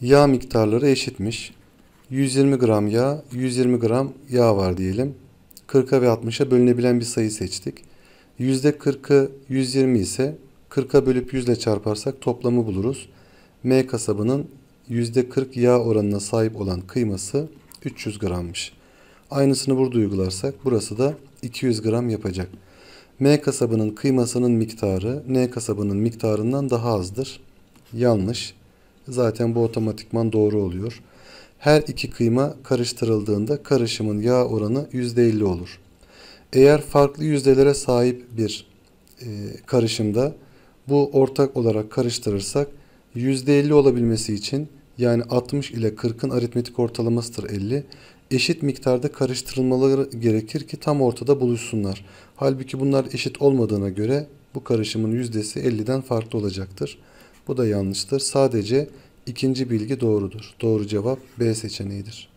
Yağ miktarları eşitmiş. 120 gram yağ, 120 gram yağ var diyelim. 40'a ve 60'a bölünebilen bir sayı seçtik. %40'ı 120 ise 40'a bölüp 100 ile çarparsak toplamı buluruz. M kasabının %40 yağ oranına sahip olan kıyması 300 grammış. Aynısını burada uygularsak burası da 200 gram yapacak. M kasabının kıymasının miktarı N kasabının miktarından daha azdır. Yanlış. Zaten bu otomatikman doğru oluyor. Her iki kıyma karıştırıldığında karışımın yağ oranı %50 olur. Eğer farklı yüzdelere sahip bir e, karışımda bu ortak olarak karıştırırsak %50 olabilmesi için yani 60 ile 40'ın aritmetik ortalamasıdır 50. Eşit miktarda karıştırılmaları gerekir ki tam ortada buluşsunlar. Halbuki bunlar eşit olmadığına göre bu karışımın yüzdesi 50'den farklı olacaktır. Bu da yanlıştır. Sadece ikinci bilgi doğrudur. Doğru cevap B seçeneğidir.